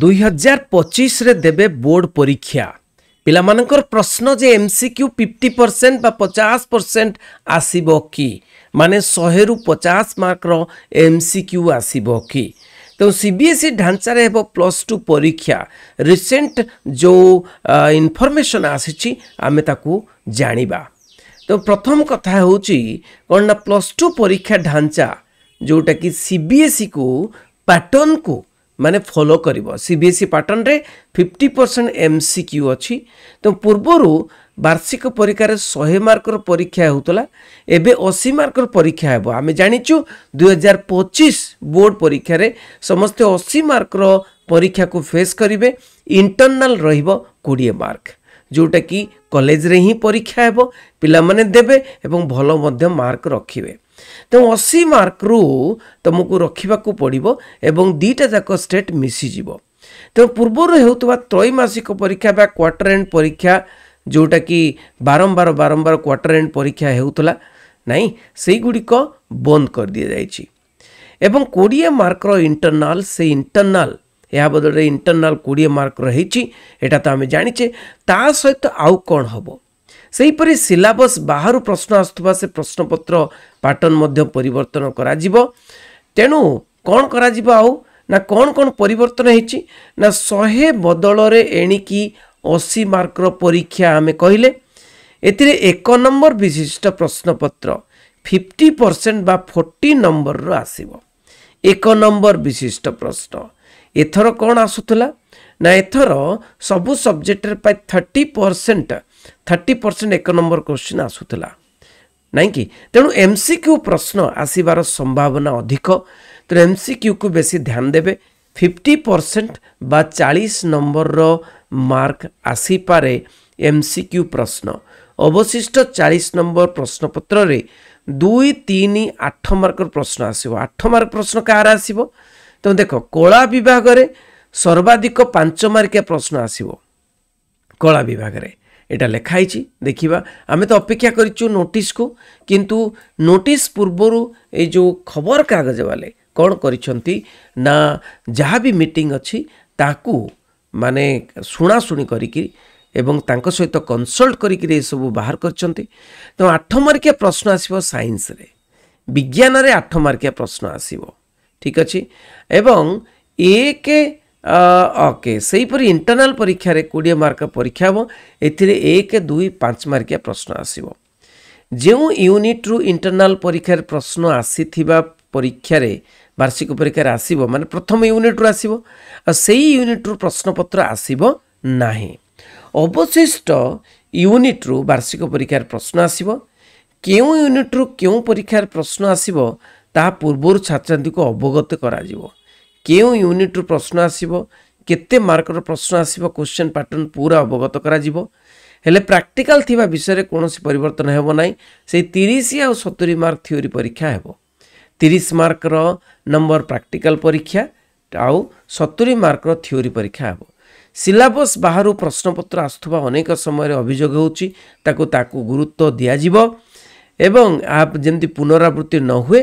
दुईहजार पचीस देवे बोर्ड परीक्षा पिला प्रश्न जे सिक्यू फिफ्टी परसेंट बा पचास परसेंट आसब कि माने शहे रु पचास मार्क एम सिक्यू आसब कि तो सीबीएसई ढांचार हो प्लस टू परीक्षा रिसेंट जो इनफर्मेसन आमे ताकु जानिबा तो प्रथम कथा हूँ कौन प्लस टू परीक्षा ढांचा जोटा कि सी बी सीबीएसई को पैटर्न को ମାନେ ଫଲୋ କରିବ ସି ବି ଏସ୍ ଇ ପାଟର୍ନରେ fifty percent M C Q ଅଛି ତ ପୂର୍ବରୁ ବାର୍ଷିକ ପରୀକ୍ଷାରେ ଶହେ ମାର୍କର ପରୀକ୍ଷା ହେଉଥିଲା ଏବେ ଅଶୀ ମାର୍କର ପରୀକ୍ଷା ହେବ ଆମେ ଜାଣିଛୁ ଦୁଇହଜାର ପଚିଶ ବୋର୍ଡ଼ ପରୀକ୍ଷାରେ ସମସ୍ତେ ଅଶୀ ମାର୍କର ପରୀକ୍ଷାକୁ ଫେସ୍ କରିବେ ଇଣ୍ଟର୍ନାଲ୍ ରହିବ କୋଡ଼ିଏ ମାର୍କ ଯେଉଁଟାକି କଲେଜରେ ହିଁ ପରୀକ୍ଷା ହେବ ପିଲାମାନେ ଦେବେ ଏବଂ ଭଲ ମଧ୍ୟ ମାର୍କ ରଖିବେ ତେଣୁ ଅଶୀ ମାର୍କରୁ ତୁମକୁ ରଖିବାକୁ ପଡ଼ିବ ଏବଂ ଦୁଇଟା ଯାକ ଷ୍ଟେଟ୍ ମିଶିଯିବ ତେଣୁ ପୂର୍ବରୁ ହେଉଥିବା ତ୍ରୈମାସିକ ପରୀକ୍ଷା ବା କ୍ୱାର୍ଟର ଏଣ୍ଡ ପରୀକ୍ଷା ଯେଉଁଟାକି ବାରମ୍ବାର ବାରମ୍ବାର କ୍ୱାର୍ଟର ଏଣ୍ଡ ପରୀକ୍ଷା ହେଉଥିଲା ନାହିଁ ସେଇଗୁଡ଼ିକ ବନ୍ଦ କରିଦିଆଯାଇଛି ଏବଂ କୋଡ଼ିଏ ମାର୍କର ଇଣ୍ଟରନାଲ୍ ସେ ଇଣ୍ଟରନାଲ୍ ଏହା ବଦଳରେ ଇଣ୍ଟରନାଲ୍ କୋଡ଼ିଏ ମାର୍କର ହେଇଛି ଏଇଟା ତ ଆମେ ଜାଣିଛେ ତା ସହିତ ଆଉ କ'ଣ ହେବ ସେହିପରି ସିଲାବସ୍ ବାହାରୁ ପ୍ରଶ୍ନ ଆସୁଥିବା ସେ ପ୍ରଶ୍ନପତ୍ର ପାଟର୍ନ ମଧ୍ୟ ପରିବର୍ତ୍ତନ କରାଯିବ ତେଣୁ କ'ଣ କରାଯିବ ଆଉ ନା କ'ଣ କ'ଣ ପରିବର୍ତ୍ତନ ହେଇଛି ନା ଶହେ ବଦଳରେ ଏଣିକି ଅଶୀ ମାର୍କର ପରୀକ୍ଷା ଆମେ କହିଲେ ଏଥିରେ ଏକ ନମ୍ବର ବିଶିଷ୍ଟ ପ୍ରଶ୍ନପତ୍ର ଫିଫ୍ଟି ପରସେଣ୍ଟ ବା ଫୋର୍ଟି ନମ୍ବରର ଆସିବ ଏକ ନମ୍ବର ବିଶିଷ୍ଟ ପ୍ରଶ୍ନ ଏଥର କ'ଣ ଆସୁଥିଲା ନା ଏଥର ସବୁ ସବଜେକ୍ଟରେ ପ୍ରାୟ ଥାର୍ଟି ପରସେଣ୍ଟ ଥାର୍ଟି ପରସେଣ୍ଟ ଏକ ନମ୍ବର କୋଶ୍ଚିନ୍ ଆସୁଥିଲା ନାଇଁ କି ତେଣୁ ଏମ୍ ସି କ୍ୟୁ ପ୍ରଶ୍ନ ଆସିବାର ସମ୍ଭାବନା ଅଧିକ ତେଣୁ ଏମ୍ ସି କ୍ୟୁକୁ ବେଶୀ ଧ୍ୟାନ ଦେବେ ଫିଫ୍ଟି ପରସେଣ୍ଟ ବା ଚାଳିଶ ନମ୍ବରର ମାର୍କ ଆସିପାରେ ଏମ୍ ସି କ୍ୟୁ ପ୍ରଶ୍ନ ଅବଶିଷ୍ଟ ଚାଳିଶ ନମ୍ବର ପ୍ରଶ୍ନପତ୍ରରେ ଦୁଇ ତିନି ଆଠ ମାର୍କର ପ୍ରଶ୍ନ ଆସିବ ଆଠ ମାର୍କ ପ୍ରଶ୍ନ କାହାର ଆସିବ ତେଣୁ ଦେଖ କଳା ବିଭାଗରେ ସର୍ବାଧିକ ପାଞ୍ଚ ମାର୍କିଆ ପ୍ରଶ୍ନ ଆସିବ କଳା ବିଭାଗରେ এটা লেখা ହେଇଛି ଦେଖିବା ଆମେ ତ ଅପେକ୍ଷା କରିଛୁ ନୋଟିସ୍କୁ କିନ୍ତୁ ନୋଟିସ୍ ପୂର୍ବରୁ ଏଇ ଯେଉଁ ଖବରକାଗଜ ବାଲେ କ'ଣ କରିଛନ୍ତି ନା ଯାହା ବି ମିଟିଂ ଅଛି ତାକୁ ମାନେ ଶୁଣାଶୁଣି କରିକି ଏବଂ ତାଙ୍କ ସହିତ କନସଲ୍ଟ କରିକିରି ଏସବୁ ବାହାର କରିଛନ୍ତି ତେଣୁ ଆଠ ମାର୍କିଆ ପ୍ରଶ୍ନ ଆସିବ ସାଇନ୍ସରେ ବିଜ୍ଞାନରେ ଆଠ ମାର୍କିଆ ପ୍ରଶ୍ନ ଆସିବ ଠିକ୍ ଅଛି ଏବଂ ଏକ ଓକେ ସେହିପରି ଇଣ୍ଟରନାଲ୍ ପରୀକ୍ଷାରେ କୋଡ଼ିଏ ମାର୍କ ପରୀକ୍ଷା ହେବ ଏଥିରେ ଏକ ଦୁଇ ପାଞ୍ଚ ମାର୍କିଆ ପ୍ରଶ୍ନ ଆସିବ ଯେଉଁ ୟୁନିଟ୍ରୁ ଇଣ୍ଟରନାଲ୍ ପରୀକ୍ଷାରେ ପ୍ରଶ୍ନ ଆସିଥିବା ପରୀକ୍ଷାରେ ବାର୍ଷିକ ପରୀକ୍ଷାରେ ଆସିବ ମାନେ ପ୍ରଥମ ୟୁନିଟ୍ରୁ ଆସିବ ଆଉ ସେଇ ୟୁନିଟ୍ରୁ ପ୍ରଶ୍ନପତ୍ର ଆସିବ ନାହିଁ ଅବଶିଷ୍ଟ ୟୁନିଟ୍ରୁ ବାର୍ଷିକ ପରୀକ୍ଷାରେ ପ୍ରଶ୍ନ ଆସିବ କେଉଁ ୟୁନିଟ୍ରୁ କେଉଁ ପରୀକ୍ଷାରେ ପ୍ରଶ୍ନ ଆସିବ ତାହା ପୂର୍ବରୁ ଛାତ୍ରଛାତ୍ରୀଙ୍କୁ ଅବଗତ କରାଯିବ କେଉଁ ୟୁନିଟ୍ରୁ ପ୍ରଶ୍ନ ଆସିବ କେତେ ମାର୍କର ପ୍ରଶ୍ନ ଆସିବ କୋଶ୍ଚିନ୍ ପାଟର୍ଣ୍ଣ ପୁରା ଅବଗତ କରାଯିବ ହେଲେ ପ୍ରାକ୍ଟିକାଲ ଥିବା ବିଷୟରେ କୌଣସି ପରିବର୍ତ୍ତନ ହେବ ନାହିଁ ସେଇ ତିରିଶ ଆଉ ସତୁରି ମାର୍କ ଥିଓରି ପରୀକ୍ଷା ହେବ ତିରିଶ ମାର୍କର ନମ୍ବର ପ୍ରାକ୍ଟିକାଲ ପରୀକ୍ଷା ଆଉ ସତୁରି ମାର୍କର ଥିଓରି ପରୀକ୍ଷା ହେବ ସିଲାବସ୍ ବାହାରୁ ପ୍ରଶ୍ନପତ୍ର ଆସୁଥିବା ଅନେକ ସମୟରେ ଅଭିଯୋଗ ହେଉଛି ତାକୁ ତାକୁ ଗୁରୁତ୍ୱ ଦିଆଯିବ ଏବଂ ଆ ଯେମିତି ପୁନରାବୃତ୍ତି ନ ହୁଏ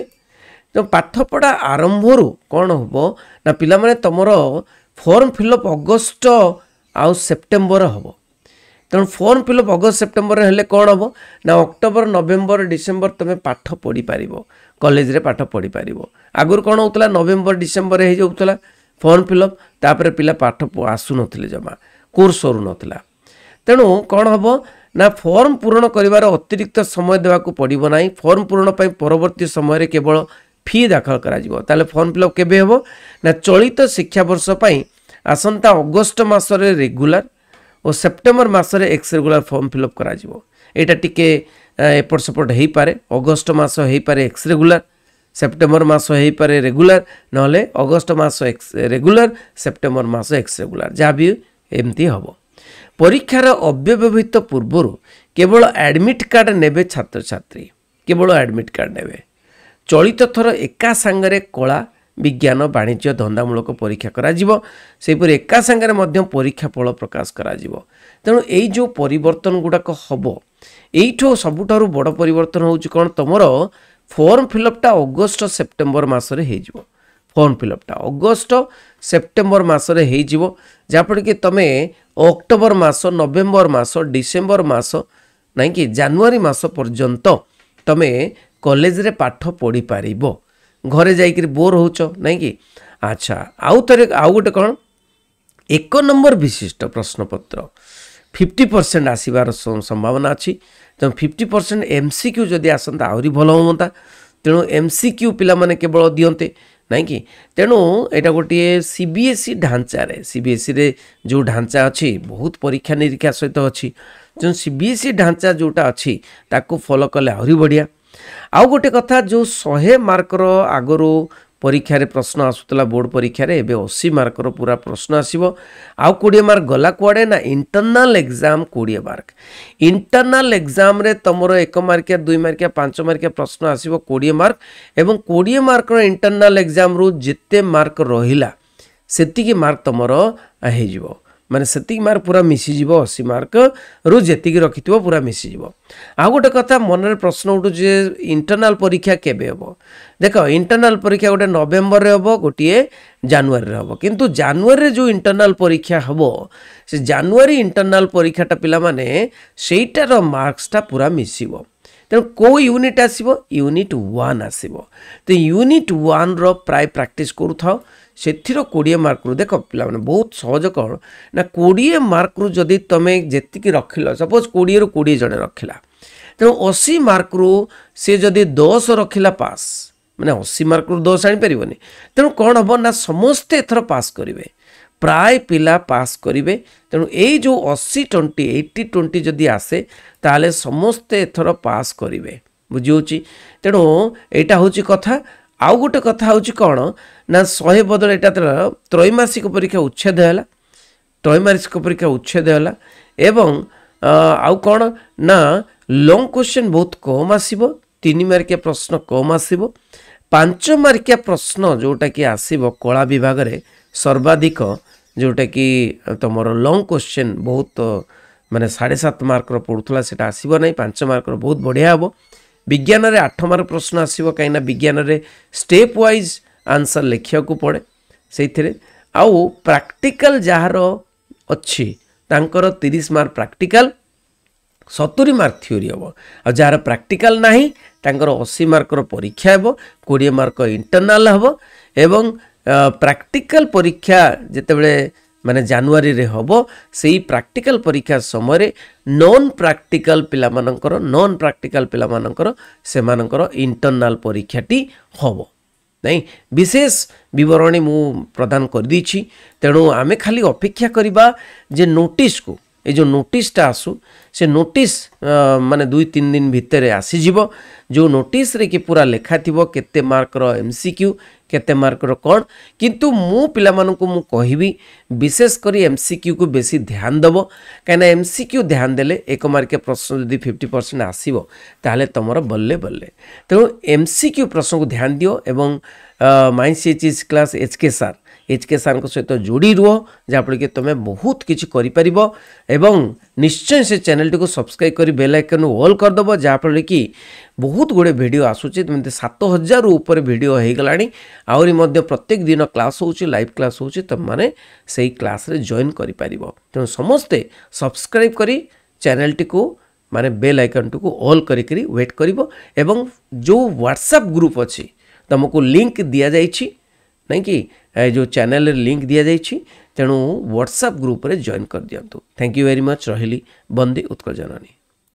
ଯେଉଁ ପାଠପଢ଼ା ଆରମ୍ଭରୁ କ'ଣ ହେବ ନା ପିଲାମାନେ ତୁମର ଫର୍ମ ଫିଲଅପ୍ ଅଗଷ୍ଟ ଆଉ ସେପ୍ଟେମ୍ବର ହେବ ତେଣୁ ଫର୍ମ ଫିଲ୍ଅପ୍ ଅଗଷ୍ଟ ସେପ୍ଟେମ୍ବର ହେଲେ କ'ଣ ହେବ ନା ଅକ୍ଟୋବର ନଭେମ୍ବର ଡିସେମ୍ବର ତୁମେ ପାଠ ପଢ଼ିପାରିବ କଲେଜରେ ପାଠ ପଢ଼ିପାରିବ ଆଗରୁ କ'ଣ ହେଉଥିଲା ନଭେମ୍ବର ଡିସେମ୍ବର ହେଇଯାଉଥିଲା ଫର୍ମ ଫିଲ୍ଅପ୍ ତାପରେ ପିଲା ପାଠ ଆସୁନଥିଲେ ଜମା କୋର୍ସ ସରୁନଥିଲା ତେଣୁ କ'ଣ ହେବ ନା ଫର୍ମ ପୂରଣ କରିବାର ଅତିରିକ୍ତ ସମୟ ଦେବାକୁ ପଡ଼ିବ ନାହିଁ ଫର୍ମ ପୂରଣ ପାଇଁ ପରବର୍ତ୍ତୀ ସମୟରେ କେବଳ ଫି ଦାଖଲ କରାଯିବ ତାହେଲେ ଫର୍ମ ଫିଲ୍ଅପ୍ କେବେ ହେବ ନା ଚଳିତ ଶିକ୍ଷାବର୍ଷ ପାଇଁ ଆସନ୍ତା ଅଗଷ୍ଟ ମାସରେ ରେଗୁଲାର ଓ ସେପ୍ଟେମ୍ବର ମାସରେ ଏକ୍ସ ରେଗୁଲାର ଫର୍ମ ଫିଲ୍ଅପ୍ କରାଯିବ ଏଇଟା ଟିକେ ଏପଟ ସେପଟ ହେଇପାରେ ଅଗଷ୍ଟ ମାସ ହେଇପାରେ ଏକ୍ସ ରେଗୁଲାର ସେପ୍ଟେମ୍ବର ମାସ ହେଇପାରେ ରେଗୁଲାର ନହେଲେ ଅଗଷ୍ଟ ମାସ ଏକ୍ସ ରେଗୁଲାର ସେପ୍ଟେମ୍ବର ମାସ ଏକ୍ସ ରେଗୁଲାର ଯାହା ବି ଏମିତି ହେବ ପରୀକ୍ଷାର ଅବ୍ୟବହିତ ପୂର୍ବରୁ କେବଳ ଆଡ଼ମିଟ୍ କାର୍ଡ଼ ନେବେ ଛାତ୍ରଛାତ୍ରୀ କେବଳ ଆଡ଼ମିଟ୍ କାର୍ଡ଼ ନେବେ ଚଳିତ ଥର ଏକା ସାଙ୍ଗରେ କଳା ବିଜ୍ଞାନ ବାଣିଜ୍ୟ ଧନ୍ଦାମୂଳକ ପରୀକ୍ଷା କରାଯିବ ସେହିପରି ଏକା ସାଙ୍ଗରେ ମଧ୍ୟ ପରୀକ୍ଷା ଫଳ ପ୍ରକାଶ କରାଯିବ ତେଣୁ ଏଇ ଯେଉଁ ପରିବର୍ତ୍ତନ ଗୁଡ଼ାକ ହେବ ଏଇଠୁ ସବୁଠାରୁ ବଡ଼ ପରିବର୍ତ୍ତନ ହେଉଛି କ'ଣ ତୁମର ଫର୍ମ ଫିଲଅପ୍ଟା ଅଗଷ୍ଟ ସେପ୍ଟେମ୍ବର ମାସରେ ହୋଇଯିବ ଫର୍ମ ଫିଲ୍ଅପ୍ଟା ଅଗଷ୍ଟ ସେପ୍ଟେମ୍ବର ମାସରେ ହୋଇଯିବ ଯାହାଫଳରେ କି ତୁମେ ଅକ୍ଟୋବର ମାସ ନଭେମ୍ବର ମାସ ଡିସେମ୍ବର ମାସ ନାହିଁକି ଜାନୁଆରୀ ମାସ ପର୍ଯ୍ୟନ୍ତ ତୁମେ କଲେଜରେ ପାଠ ପଢ଼ିପାରିବ ଘରେ ଯାଇକିରି ବୋର୍ ହେଉଛ ନାଇଁ କି ଆଚ୍ଛା ଆଉ ଥରେ ଆଉ ଗୋଟେ କ'ଣ ଏକ ନମ୍ବର ବିଶିଷ୍ଟ ପ୍ରଶ୍ନପତ୍ର ଫିଫ୍ଟି ପରସେଣ୍ଟ ଆସିବାର ସମ୍ଭାବନା ଅଛି ତେଣୁ fifty percent M C Q ଯଦି ଆସନ୍ତା ଆହୁରି ଭଲ ହୁଅନ୍ତା ତେଣୁ ଏମ୍ ସି କ୍ୟୁ ପିଲାମାନେ କେବଳ ଦିଅନ୍ତେ ନାଇଁ କି ତେଣୁ ଏଇଟା ଗୋଟିଏ ସି ବି ଏସ୍ ଇ ଢାଞ୍ଚାରେ ସି ବି ଏସ୍ ଇରେ ଯେଉଁ ଢାଞ୍ଚା ଅଛି ବହୁତ ପରୀକ୍ଷା ନିରୀକ୍ଷା ସହିତ ଅଛି ତେଣୁ ସି ବି ଏସ୍ ଇ ଢାଞ୍ଚା ଯେଉଁଟା ଅଛି ତାକୁ ଫଲୋ କଲେ ଆହୁରି ବଢ଼ିଆ ଆଉ ଗୋଟେ କଥା ଯେଉଁ ଶହେ ମାର୍କର ଆଗରୁ ପରୀକ୍ଷାରେ ପ୍ରଶ୍ନ ଆସୁଥିଲା ବୋର୍ଡ଼ ପରୀକ୍ଷାରେ ଏବେ ଅଶୀ ମାର୍କର ପୁରା ପ୍ରଶ୍ନ ଆସିବ ଆଉ କୋଡ଼ିଏ ମାର୍କ ଗଲା କୁଆଡ଼େ ନା ଇଣ୍ଟର୍ନାଲ୍ ଏକ୍ଜାମ୍ କୋଡ଼ିଏ ମାର୍କ ଇଣ୍ଟର୍ନାଲ୍ ଏକ୍ଜାମ୍ରେ ତୁମର ଏକ ମାର୍କିଆ ଦୁଇ ମାର୍କିଆ ପାଞ୍ଚ ମାର୍କିଆ ପ୍ରଶ୍ନ ଆସିବ କୋଡ଼ିଏ ମାର୍କ ଏବଂ କୋଡ଼ିଏ ମାର୍କର ଇଣ୍ଟର୍ନାଲ୍ ଏକ୍ଜାମ୍ରୁ ଯେତେ ମାର୍କ ରହିଲା ସେତିକି ମାର୍କ ତୁମର ହେଇଯିବ ମାନେ ସେତିକି ମାର୍କ ପୁରା ମିଶିଯିବ ଅଶୀ ମାର୍କରୁ ଯେତିକି ରଖିଥିବ ପୁରା ମିଶିଯିବ ଆଉ ଗୋଟେ କଥା ମନରେ ପ୍ରଶ୍ନ ଉଠୁଛି ଯେ ଇଣ୍ଟରନାଲ୍ ପରୀକ୍ଷା କେବେ ହେବ ଦେଖ ଇଣ୍ଟରନାଲ୍ ପରୀକ୍ଷା ଗୋଟେ ନଭେମ୍ବରରେ ହେବ ଗୋଟିଏ ଜାନୁଆରୀରେ ହେବ କିନ୍ତୁ ଜାନୁଆରୀରେ ଯେଉଁ ଇଣ୍ଟରନାଲ୍ ପରୀକ୍ଷା ହେବ ସେ ଜାନୁଆରୀ ଇଣ୍ଟରନାଲ୍ ପରୀକ୍ଷାଟା ପିଲାମାନେ ସେଇଟାର ମାର୍କସଟା ପୁରା ମିଶିବ ତେଣୁ କେଉଁ ୟୁନିଟ୍ ଆସିବ ୟୁନିଟ୍ ୱାନ୍ ଆସିବ ତ ୟୁନିଟ୍ ୱାନ୍ର ପ୍ରାୟ ପ୍ରାକ୍ଟିସ୍ କରୁଥାଉ ସେଥିର କୋଡ଼ିଏ ମାର୍କରୁ ଦେଖ ପିଲାମାନେ ବହୁତ ସହଜ କ'ଣ ନା କୋଡ଼ିଏ ମାର୍କରୁ ଯଦି ତୁମେ ଯେତିକି ରଖିଲ ସପୋଜ୍ କୋଡ଼ିଏରୁ କୋଡ଼ିଏ ଜଣେ ରଖିଲା ତେଣୁ ଅଶୀ ମାର୍କରୁ ସେ ଯଦି ଦଶ ରଖିଲା ପାସ୍ ମାନେ ଅଶୀ ମାର୍କରୁ ଦଶ ଆଣିପାରିବନି ତେଣୁ କ'ଣ ହେବ ନା ସମସ୍ତେ ଏଥର ପାସ୍ କରିବେ ପ୍ରାୟ ପିଲା ପାସ୍ କରିବେ ତେଣୁ ଏଇ ଯେଉଁ ଅଶୀ ଟ୍ୱେଣ୍ଟି ଏଇଟି ଟ୍ୱେଣ୍ଟି ଯଦି ଆସେ ତାହେଲେ ସମସ୍ତେ ଏଥର ପାସ୍ କରିବେ ବୁଝିହେଉଛି ତେଣୁ ଏଇଟା ହେଉଛି କଥା ଆଉ ଗୋଟେ କଥା ହେଉଛି କ'ଣ ନା ଶହେ ବଦଳ ଏଇଟା ତ୍ରୈମାସିକ ପରୀକ୍ଷା ଉଚ୍ଛେଦ ହେଲା ତ୍ରୈମାସିକ ପରୀକ୍ଷା ଉଚ୍ଛେଦ ହେଲା ଏବଂ ଆଉ କ'ଣ ନା ଲଙ୍ଗ କୋଶ୍ଚିନ୍ ବହୁତ କମ୍ ଆସିବ ତିନି ମାର୍କିଆ ପ୍ରଶ୍ନ କମ୍ ଆସିବ ପାଞ୍ଚ ମାର୍କିଆ ପ୍ରଶ୍ନ ଯେଉଁଟାକି ଆସିବ କଳା ବିଭାଗରେ ସର୍ବାଧିକ ଯେଉଁଟାକି ତୁମର ଲଙ୍ଗ କୋଶ୍ଚିନ୍ ବହୁତ ମାନେ ସାଢ଼େ ସାତ ମାର୍କର ପଡ଼ୁଥିଲା ସେଇଟା ଆସିବ ନାହିଁ ପାଞ୍ଚ ମାର୍କର ବହୁତ ବଢ଼ିଆ ହେବ ବିଜ୍ଞାନରେ ଆଠ ମାର୍କ ପ୍ରଶ୍ନ ଆସିବ କାହିଁକିନା ବିଜ୍ଞାନରେ ଷ୍ଟେପ୍ ୱାଇଜ୍ ଆନ୍ସର୍ ଲେଖିବାକୁ ପଡ଼େ ସେଇଥିରେ ଆଉ ପ୍ରାକ୍ଟିକାଲ୍ ଯାହାର ଅଛି ତାଙ୍କର ତିରିଶ ମାର୍କ ପ୍ରାକ୍ଟିକାଲ୍ ସତୁରି ମାର୍କ ଥିଓରି ହେବ ଆଉ ଯାହାର ପ୍ରାକ୍ଟିକାଲ୍ ନାହିଁ ତାଙ୍କର ଅଶୀ ମାର୍କର ପରୀକ୍ଷା ହେବ କୋଡ଼ିଏ ମାର୍କ ଇଣ୍ଟରନାଲ୍ ହେବ ଏବଂ ପ୍ରାକ୍ଟିକାଲ୍ ପରୀକ୍ଷା ଯେତେବେଳେ ମାନେ ଜାନୁଆରୀରେ ହେବ ସେଇ ପ୍ରାକ୍ଟିକାଲ ପରୀକ୍ଷା ସମୟରେ ନନ୍ ପ୍ରାକ୍ଟିକାଲ ପିଲାମାନଙ୍କର ନନ୍ ପ୍ରାକ୍ଟିକାଲ ପିଲାମାନଙ୍କର ସେମାନଙ୍କର ଇଣ୍ଟର୍ନାଲ୍ ପରୀକ୍ଷାଟି ହେବ ନାଇଁ ବିଶେଷ ବିବରଣୀ ମୁଁ ପ୍ରଦାନ କରିଦେଇଛି ତେଣୁ ଆମେ ଖାଲି ଅପେକ୍ଷା କରିବା ଯେ ନୋଟିସ୍କୁ ଏ ଯେଉଁ ନୋଟିସ୍ଟା ଆସୁ ସେ ନୋଟିସ୍ ମାନେ ଦୁଇ ତିନି ଦିନ ଭିତରେ ଆସିଯିବ ଯେଉଁ ନୋଟିସ୍ରେ କି ପୁରା ଲେଖାଥିବ କେତେ ମାର୍କର ଏମ୍ ସି କ୍ୟୁ କେତେ ମାର୍କର କ'ଣ କିନ୍ତୁ ମୁଁ ପିଲାମାନଙ୍କୁ ମୁଁ କହିବି ବିଶେଷ କରି ଏମ୍ ସି କ୍ୟୁକୁ ବେଶୀ ଧ୍ୟାନ ଦେବ କାହିଁକିନା ଏମ୍ ସି କ୍ୟୁ ଧ୍ୟାନ ଦେଲେ ଏକ ମାର୍କିଆ ପ୍ରଶ୍ନ ଯଦି ଫିଫ୍ଟି ପରସେଣ୍ଟ ଆସିବ ତାହେଲେ ତୁମର ବଲ୍ଲେ ବଲ୍ଲେ ତେଣୁ ଏମ୍ ସି କ୍ୟୁ ପ୍ରଶ୍ନକୁ ଧ୍ୟାନ ଦିଅ ଏବଂ ମାଇଁ C H class H K sir HK sir सहित जोड़ रु जहाँफल कि तुम्हें बहुत किसी एवं निश्चय से चेल टी सब्सक्राइब कर बेल आइकन ओल करदेव जहाँफल कि बहुत गुड़े भिड आसूम सात हजार ऊपर भिड हो गला आत्येक दिन क्लास हो लाइव क्लास होने से ही क्लास जइन कर तेणु समस्ते सब्सक्राइब कर चेल टी माने बेल आइकन टू अल करेट कर जो ह्वाट्सअप ग्रुप अच्छी तुमको लिंक दि जाएगी नहीं कि जो चैनल लिंक दि जाए तेणु व्हाट्सअप ग्रुप जॉइन कर दियंतु थैंक यू वेरी मच रही बंदी उत्कल जननी